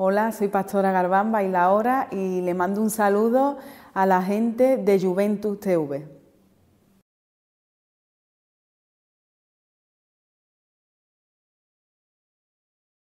Hola, soy Pastora Garbán Bailaora y le mando un saludo a la gente de Juventus TV.